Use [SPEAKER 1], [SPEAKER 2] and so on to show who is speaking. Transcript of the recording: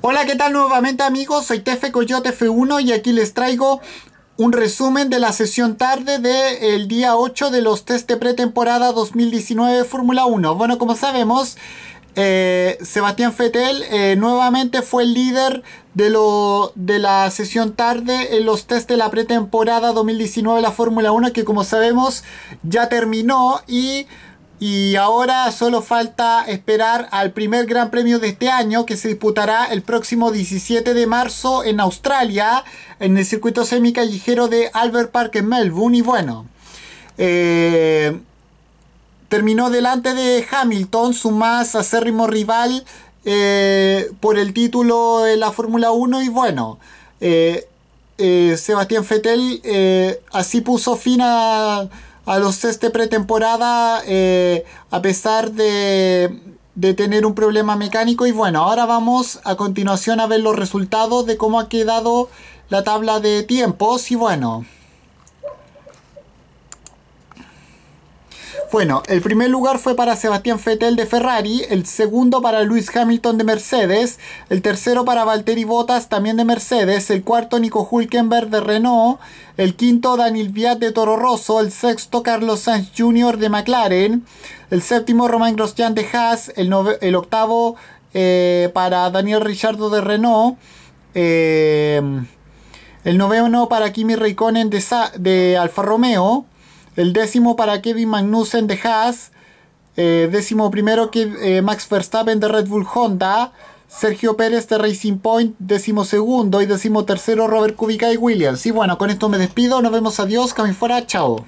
[SPEAKER 1] Hola, ¿qué tal nuevamente amigos? Soy Tefe Coyote F1 y aquí les traigo un resumen de la sesión tarde del día 8 de los test de pretemporada 2019 Fórmula 1. Bueno, como sabemos, eh, Sebastián Fettel eh, nuevamente fue el líder de, lo, de la sesión tarde en los test de la pretemporada 2019 de la Fórmula 1 que como sabemos ya terminó y y ahora solo falta esperar al primer Gran Premio de este año que se disputará el próximo 17 de marzo en Australia, en el circuito semicallejero de Albert Park en Melbourne. Y bueno, eh, terminó delante de Hamilton, su más acérrimo rival eh, por el título de la Fórmula 1. Y bueno, eh, Sebastián Fettel así puso fin a a los test de pretemporada eh, a pesar de, de tener un problema mecánico. Y bueno, ahora vamos a continuación a ver los resultados de cómo ha quedado la tabla de tiempos. Y bueno, Bueno, el primer lugar fue para Sebastián Vettel de Ferrari, el segundo para Luis Hamilton de Mercedes, el tercero para Valtteri Bottas también de Mercedes, el cuarto Nico Hulkenberg de Renault, el quinto Daniel Viat de Toro Rosso, el sexto Carlos Sainz Jr. de McLaren, el séptimo Romain Grosjean de Haas, el, octavo eh, para Daniel Ricciardo de Renault, eh, el noveno para Kimi Raikkonen de Alfa Romeo, el décimo para Kevin Magnussen de Haas. Eh, décimo primero que, eh, Max Verstappen de Red Bull Honda. Sergio Pérez de Racing Point, décimo segundo. Y décimo tercero Robert Kubica y Williams. Y bueno, con esto me despido. Nos vemos. Adiós. Cami fuera. Chao.